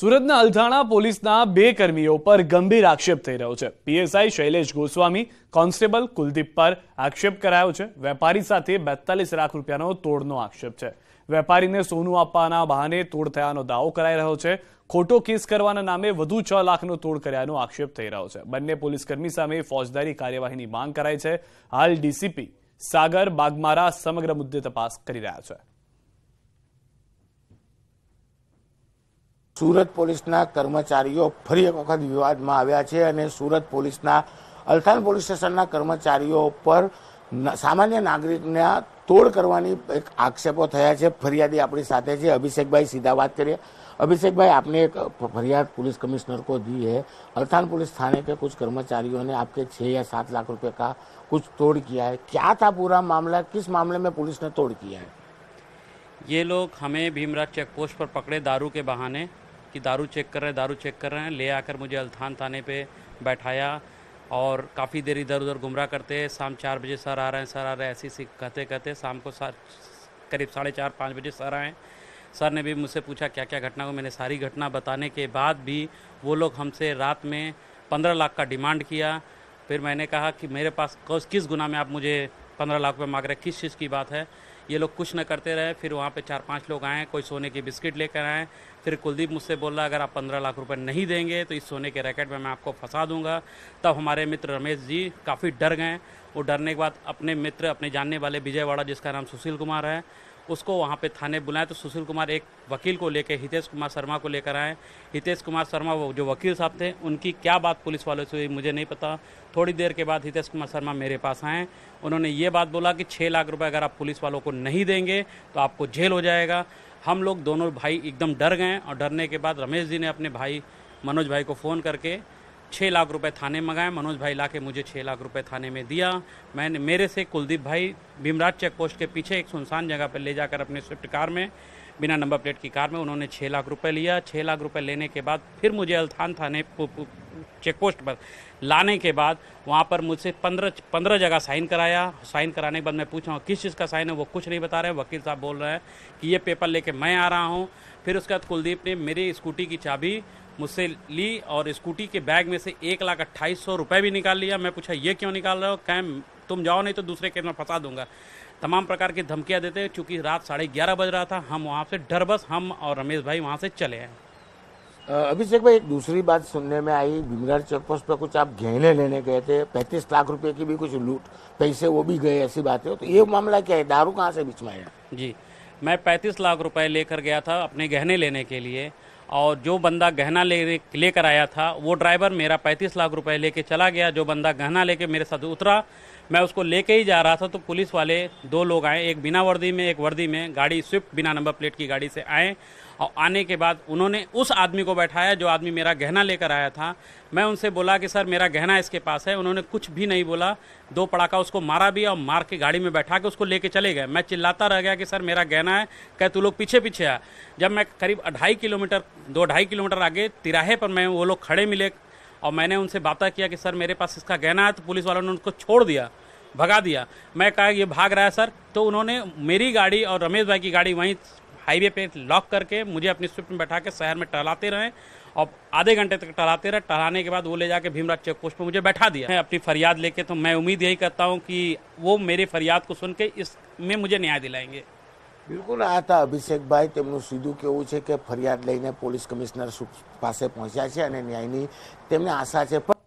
સુરતના અલથાણા પોલીસના બે કર્મીઓ પર ગંભીર આક્ષેપ થઈ રહ્યો છે પીએસઆઈ શૈલેષ ગોસ્વામી કોન્સ્ટેબલ કુલદીપ પર આક્ષેપ કરાયો છે વેપારી સાથે બેતાલીસ લાખ રૂપિયાનો તોડનો આક્ષેપ છે વેપારીને સોનું આપવાના બહાને તોડ થયાનો દાવો કરાઈ રહ્યો છે ખોટો કેસ કરવાના નામે વધુ છ લાખનો તોડ કર્યાનો આક્ષેપ થઈ રહ્યો છે બંને પોલીસ કર્મી સામે ફોજદારી કાર્યવાહીની માંગ કરાઈ છે હાલ ડીસીપી સાગર બાગમારા સમગ્ર મુદ્દે તપાસ કરી રહ્યા છે સુરત પોલીસના કર્મચારીઓ ફરી એક વખત વિવાદમાં આવ્યા છે અને સુરત પોલીસના અલથાણ પોલીસ સ્ટેશનના કર્મચારીઓ પર સામાન્ય નાગરિકના તોડ કરવાની એક આક્ષેપો થયા છે ફરિયાદી આપણી સાથે છે અભિષેકભાઈ સીધા વાત કરીએ અभिषेक भाई आपने एक फरियाद पुलिस कमिश्नर को दी है अल्थान पुलिस थाने के कुछ कर्मचारियों ने आपके छः या सात लाख रुपए का कुछ तोड़ किया है क्या था पूरा मामला किस मामले में पुलिस ने तोड़ किया है ये लोग हमें भीमराज चेक पोस्ट पर पकड़े दारू के बहाने कि दारू चेक कर रहे हैं दारू चेक कर रहे हैं ले आकर मुझे अल्थान थाने पे बैठाया और काफ़ी देर इधर उधर गुमराह करते शाम चार बजे सर आ रहे हैं सर आ रहे हैं ऐसी सी कहते कहते शाम को सर करीब साढ़े चार पाँच बजे सर आए सर ने भी मुझसे पूछा क्या क्या घटना को मैंने सारी घटना बताने के बाद भी वो लोग हमसे रात में पंद्रह लाख का डिमांड किया फिर मैंने कहा कि मेरे पास किस गुना में आप मुझे पंद्रह लाख रुपये मांग रहे किस चीज़ की बात है ये लोग कुछ न करते रहे फिर वहाँ पे चार पांच लोग आए कोई सोने की बिस्किट लेकर आए फिर कुलदीप मुझसे बोल रहा अगर आप पंद्रह लाख रुपए नहीं देंगे तो इस सोने के रैकेट में मैं आपको फंसा दूंगा तब हमारे मित्र रमेश जी काफ़ी डर गए वो डरने के बाद अपने मित्र अपने जानने वाले विजयवाड़ा जिसका नाम सुशील कुमार है उसको वहाँ पे थाने बुलाएं तो सुशील कुमार एक वकील को लेकर हितेश कुमार शर्मा को लेकर आए हितेश कुमार शर्मा वो जो वकील साहब थे उनकी क्या बात पुलिस वालों से हुई मुझे नहीं पता थोड़ी देर के बाद हितेश कुमार शर्मा मेरे पास आए उन्होंने ये बात बोला कि छः लाख रुपये अगर आप पुलिस वालों को नहीं देंगे तो आपको जेल हो जाएगा हम लोग दोनों भाई एकदम डर गए और डरने के बाद रमेश जी ने अपने भाई मनोज भाई को फ़ोन करके छः लाख रुपए थाने मंगाए मनोज भाई ला के मुझे छः लाख रुपए थाने में दिया मैंने मेरे से कुलदीप भाई भीमराज चेक पोस्ट के पीछे एक सुनसान जगह पर ले जाकर अपने स्विफ्ट कार में बिना नंबर प्लेट की कार में उन्होंने छः लाख रुपए लिया छः लाख रुपए लेने के बाद फिर मुझे अल्थान थाने चेक पोस्ट पर लाने के बाद वहाँ पर मुझसे पंद्रह पंद्रह जगह साइन कराया साइन कराने के बाद मैं पूछ रहा हूँ किस चीज़ का साइन है वो कुछ नहीं बता रहे वकील साहब बोल रहे हैं कि ये पेपर लेके मैं आ रहा हूँ फिर उसके बाद कुलदीप ने मेरी स्कूटी की चाबी मुझसे ली और स्कूटी के बैग में से एक लाख अट्ठाईस सौ रुपये भी निकाल लिया मैं पूछा ये क्यों निकाल रहे हो कैम तुम जाओ नहीं तो दूसरे केस में फंसा दूंगा तमाम प्रकार की धमकियाँ देते हैं चूँकि रात साढ़े ग्यारह बज रहा था हम वहाँ से डर बस हम और रमेश भाई वहाँ से चले हैं अभिषेक भाई एक दूसरी बात सुनने में आई भीमराज चेकपोस्ट पर कुछ आप गहने लेने गए थे पैंतीस लाख रुपए की भी कुछ लूट पैसे वो भी गए ऐसी बात है तो ये मामला क्या है दारू कहाँ से बिछवाया जी मैं पैंतीस लाख रुपए लेकर गया था अपने गहने लेने के लिए और जो बंदा गहना ले लेकर आया था वो ड्राइवर मेरा पैंतीस लाख रुपए लेके चला गया जो बंदा गहना लेके मेरे साथ उतरा मैं उसको लेके ही जा रहा था तो पुलिस वाले दो लोग आए एक बिना वर्दी में एक वर्दी में गाड़ी स्विफ्ट बिना नंबर प्लेट की गाड़ी से आए और आने के बाद उन्होंने उस आदमी को बैठाया जो आदमी मेरा गहना लेकर आया था मैं उनसे बोला कि सर मेरा गहना इसके पास है उन्होंने कुछ भी नहीं बोला दो पड़ाका उसको मारा भी और मार के गाड़ी में बैठा के उसको लेके चले गए मैं चिल्लाता रह गया कि सर मेरा गहना है कह तू लोग पीछे पीछे आ जब मैं करीब ढाई किलोमीटर दो ढाई किलोमीटर आगे तिराहे पर मैं वो लोग खड़े मिले और मैंने उनसे बात किया कि सर मेरे पास इसका गहना है तो पुलिस वालों ने उनको छोड़ दिया भगा दिया मैं कहा ये भाग रहा है सर तो उन्होंने मेरी गाड़ी और रमेश भाई की गाड़ी वहीं हाईवे पे लॉक करके मुझे अपनी स्विफ्ट में बैठा के शहर में टहलाते रहे और आधे घंटे तक टहलाते रहे टहलाने के बाद वो ले जाके भीमराज चेक पोस्ट पर मुझे बैठा दिया मैं अपनी फरियाद लेके तो मैं उम्मीद यही करता हूँ कि वो मेरी फरियाद को सुन के इसमें मुझे न्याय दिलाएंगे बिल्कुल आया था अभिषेक भाई સીધું सीधू છે કે फरियाद लैने પોલીસ कमिश्नर पास પહોંચ્યા है न्यायनी आशा है